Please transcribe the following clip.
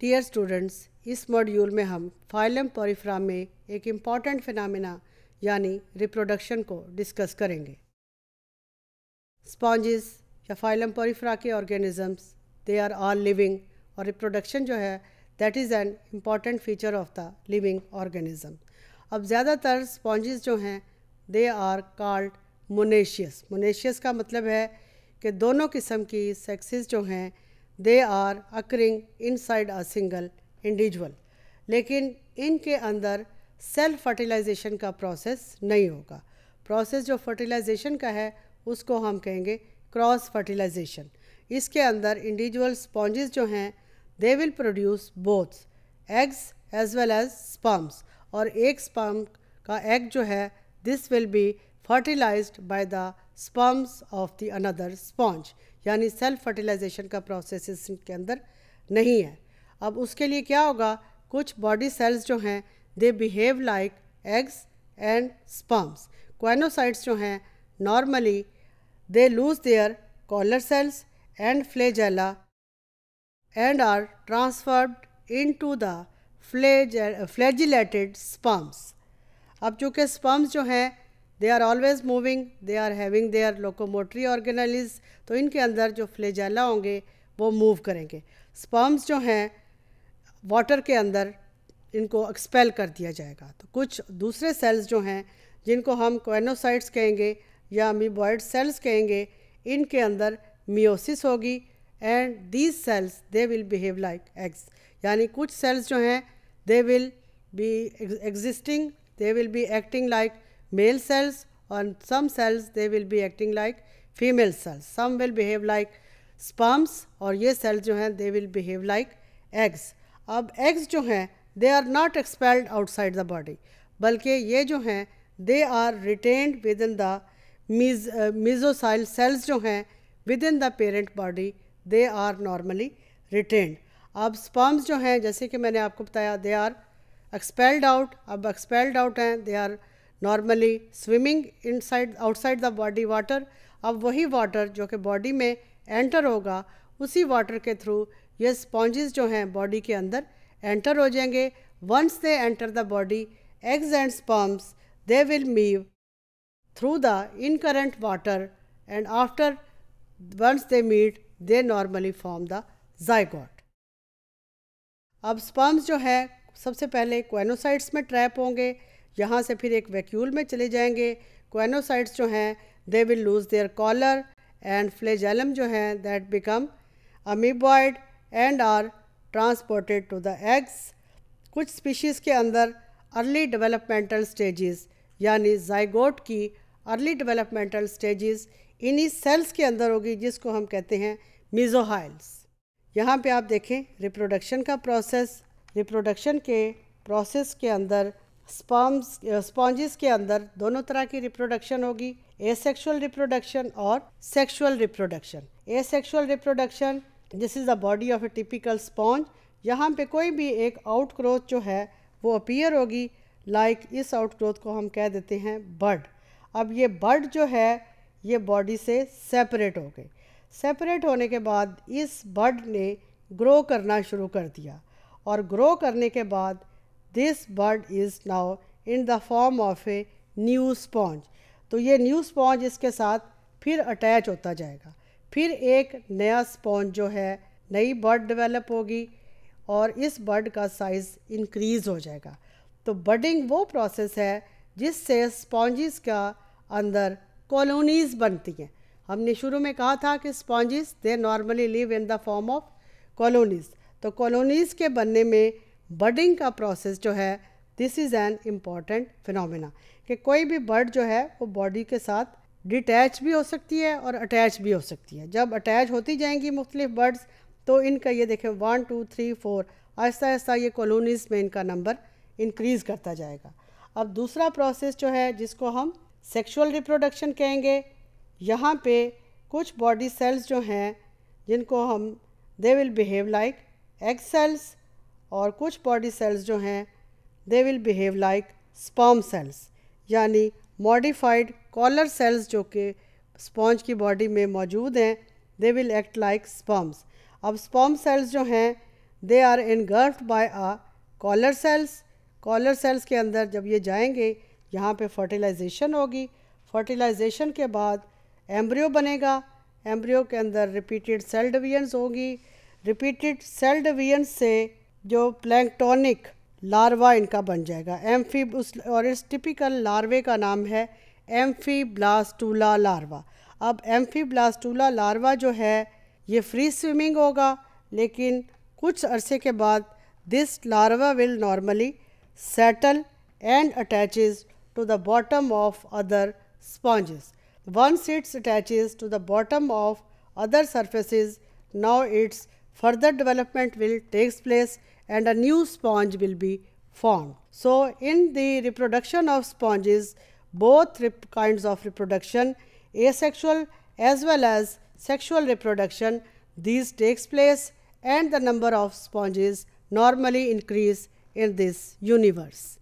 Dear students इस module में हम फाइलम पोरीफ्राम में एक इम्पॉर्टेंट फिनमिना यानी रिप्रोडक्शन को डिस्कस करेंगे स्पॉन्जेस या फाइलम पोरीफ्रा के organisms they are all living और रिप्रोडक्शन जो है that is an important feature of the living organism अब ज़्यादातर स्पॉन्जेस जो हैं they are called monoecious monoecious का मतलब है कि दोनों किस्म की सेक्सेस जो हैं they are occurring side a single individual लेकिन इनके अंदर सेल्फ फर्टिलाइजेशन का प्रोसेस नहीं होगा प्रोसेस जो फर्टिलाइजेशन का है उसको हम कहेंगे क्रॉस फर्टिलाइजेशन इसके अंदर इंडिविजुअल स्पॉन्जेस जो हैं they will produce both eggs as well as sperms और एक स्पम का एग जो है this will be fertilised by the sperms of the another sponge यानी सेल्फ फर्टिलाइजेशन का प्रोसेस इसके अंदर नहीं है अब उसके लिए क्या होगा कुछ बॉडी सेल्स जो हैं they behave like eggs and sperms choanocytes जो हैं normally they lose their collar cells and flagella and are transferred into the flage flagellated sperms अब चूँकि स्पम्स जो हैं they are always moving they are having are locomotory organs तो इनके अंदर जो फ्लेजैला होंगे वो मूव करेंगे स्पर्म्स जो हैं वाटर के अंदर इनको एक्सपेल कर दिया जाएगा तो कुछ दूसरे सेल्स जो हैं जिनको हम क्वेनोसाइट्स कहेंगे या मीबॉयड सेल्स कहेंगे इनके अंदर मियोसिस होगी and these cells they will behave like eggs यानी कुछ सेल्स जो हैं they will be existing they will be acting like male cells on some cells they will be acting like female cells some will behave like sperms or ye cells jo hain they will behave like eggs ab eggs jo hain they are not expelled outside the body balki ye jo hain they are retained within the mesocyl cells jo hain within the parent body they are normally retained ab sperms jo hain jaise ki maine aapko bataya they are expelled out ab expelled out hain they are normally swimming inside outside the body water अब वही water जो कि body में enter होगा उसी water के through ये sponges जो हैं बॉडी के अंदर एंटर हो जाएंगे once they enter the body eggs and sperms they will move through the incurrent water and after once they meet they normally form the zygote अब स्पम्स जो है सबसे पहले क्वेनोसाइट्स में ट्रैप होंगे यहाँ से फिर एक वैक्यूल में चले जाएंगे क्वेनोसाइट्स जो हैं they will lose their collar and flagellum जो हैं that become amoeboid and are transported to the eggs कुछ स्पीशीज़ के अंदर अर्ली डेवलपमेंटल स्टेजेस यानी जाइगोट की अर्ली डेवलपमेंटल स्टेजेस इन्हीं सेल्स के अंदर होगी जिसको हम कहते हैं मिजोहाइल्स यहाँ पे आप देखें रिप्रोडक्शन का प्रोसेस रिप्रोडक्शन के प्रोसेस के अंदर स्पॉम्स स्पॉन्जिस के अंदर दोनों तरह की रिप्रोडक्शन होगी एसेक्सुअल रिप्रोडक्शन और sexual reproduction asexual reproduction this is the body of a typical sponge यहाँ पे कोई भी एक आउट ग्रोथ जो है वो अपीयर होगी लाइक like इस आउट ग्रोथ को हम कह देते हैं बर्ड अब ये बर्ड जो है ये बॉडी से सेपरेट हो गए सेपरेट होने के बाद इस बर्ड ने ग्रो करना शुरू कर दिया और ग्रो करने के बाद this bud is now in the form of a new sponge तो ये न्यू स्पॉन्ज इसके साथ फिर अटैच होता जाएगा फिर एक नया स्पॉन्ज जो है नई बर्ड डेवलप होगी और इस बर्ड का साइज़ इंक्रीज़ हो जाएगा तो बर्डिंग वो प्रोसेस है जिससे स्पॉन्जिस का अंदर कॉलोनीज़ बनती हैं हमने शुरू में कहा था कि sponges they normally live in the form of colonies तो कॉलोनीज़ के बनने में बर्डिंग का प्रोसेस जो है this is an important phenomena कि कोई भी बर्ड जो है वो बॉडी के साथ डिटैच भी हो सकती है और अटैच भी हो सकती है जब अटैच होती जाएंगी मुख्तलिफ बर्ड्स तो इनका ये देखें वन टू थ्री फोर आहिस्ता आहिस्ता ये कॉलोनीज़ में इनका नंबर इंक्रीज़ करता जाएगा अब दूसरा प्रोसेस जो है जिसको हम सेक्शुअल रिप्रोडक्शन कहेंगे यहाँ पे कुछ बॉडी सेल्स जो हैं जिनको हम they will behave like egg cells और कुछ बॉडी सेल्स जो हैं they will behave like sperm cells यानी मॉडिफाइड कॉलर सेल्स जो कि स्पॉन्ज की बॉडी में मौजूद हैं they will act like sperms अब स्पॉम सेल्स जो हैं they are engulfed by a collar cells collar cells के अंदर जब ये जाएंगे यहाँ पे फर्टिलाइजेशन होगी फर्टिलाइजेशन के बाद एम्ब्रियो बनेगा एम्ब्रियो के अंदर रिपीटेड सेल डिवीजन होगी रिपीटेड सेल डिवीजन से जो प्लैंकटोनिक लार्वा इनका बन जाएगा एम्फी उस और इस टिपिकल लार्वे का नाम है ब्लास्टूला लार्वा अब ब्लास्टूला लार्वा जो है ये फ्री स्विमिंग होगा लेकिन कुछ अरसे के बाद this larva will normally settle and attach to the bottom of other sponges once its attach to the bottom of other surfaces now its Further development will takes place and a new sponge will be formed. So, in the reproduction of sponges, both kinds of reproduction, asexual as well as sexual reproduction, these takes place and the number of sponges normally increase in this universe.